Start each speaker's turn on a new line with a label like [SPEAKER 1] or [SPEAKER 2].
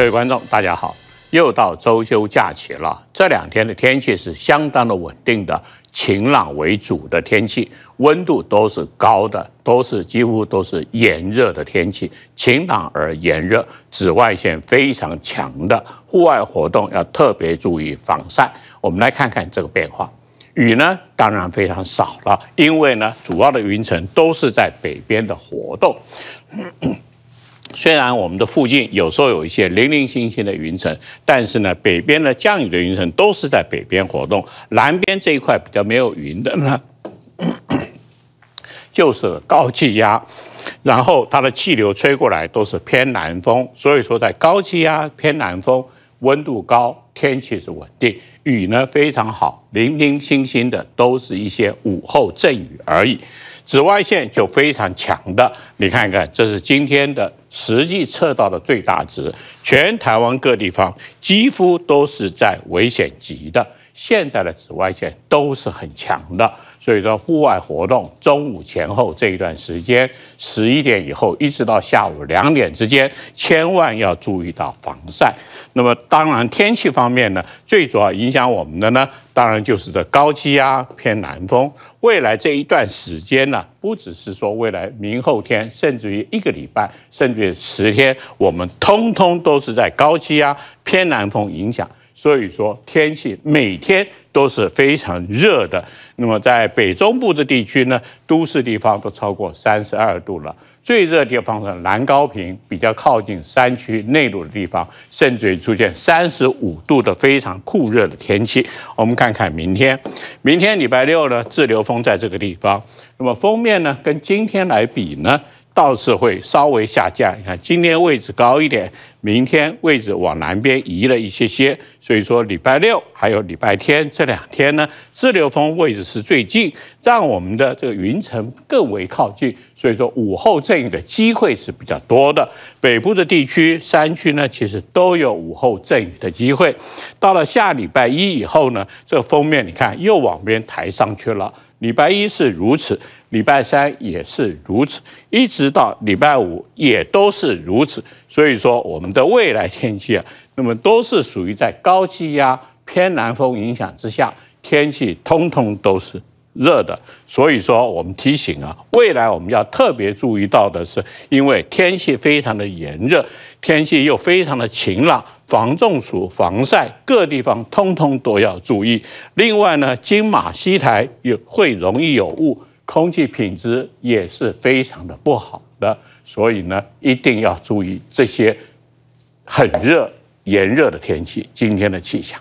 [SPEAKER 1] 各位观众，大家好！又到周休假期了，这两天的天气是相当的稳定的，晴朗为主的天气，温度都是高的，都是几乎都是炎热的天气，晴朗而炎热，紫外线非常强的，户外活动要特别注意防晒。我们来看看这个变化，雨呢，当然非常少了，因为呢，主要的云层都是在北边的活动。虽然我们的附近有时候有一些零零星星的云层，但是呢，北边的降雨的云层都是在北边活动，南边这一块比较没有云的呢，就是高气压，然后它的气流吹过来都是偏南风，所以说在高气压偏南风，温度高，天气是稳定，雨呢非常好，零零星星的都是一些午后阵雨而已，紫外线就非常强的，你看看这是今天的。实际测到的最大值，全台湾各地方几乎都是在危险级的。现在的紫外线都是很强的，所以说户外活动中午前后这一段时间，十一点以后一直到下午两点之间，千万要注意到防晒。那么，当然天气方面呢，最主要影响我们的呢，当然就是这高气压偏南风。未来这一段时间呢，不只是说未来明后天，甚至于一个礼拜，甚至于十天，我们通通都是在高气压偏南风影响。所以说天气每天都是非常热的，那么在北中部的地区呢，都市地方都超过三十二度了，最热地方是南高屏，比较靠近山区内陆的地方，甚至于出现三十五度的非常酷热的天气。我们看看明天，明天礼拜六呢，自流风在这个地方，那么封面呢，跟今天来比呢？倒是会稍微下降。你看，今天位置高一点，明天位置往南边移了一些些，所以说礼拜六还有礼拜天这两天呢，自流风位置是最近，让我们的这个云层更为靠近，所以说午后阵雨的机会是比较多的。北部的地区、山区呢，其实都有午后阵雨的机会。到了下礼拜一以后呢，这个封面你看又往边抬上去了。礼拜一是如此，礼拜三也是如此，一直到礼拜五也都是如此。所以说，我们的未来天气啊，那么都是属于在高气压偏南风影响之下，天气通通都是热的。所以说，我们提醒啊，未来我们要特别注意到的是，因为天气非常的炎热，天气又非常的晴朗。防中暑、防晒，各地方通通都要注意。另外呢，金马西台也会容易有雾，空气品质也是非常的不好的，所以呢，一定要注意这些很热、炎热的天气。今天的气象。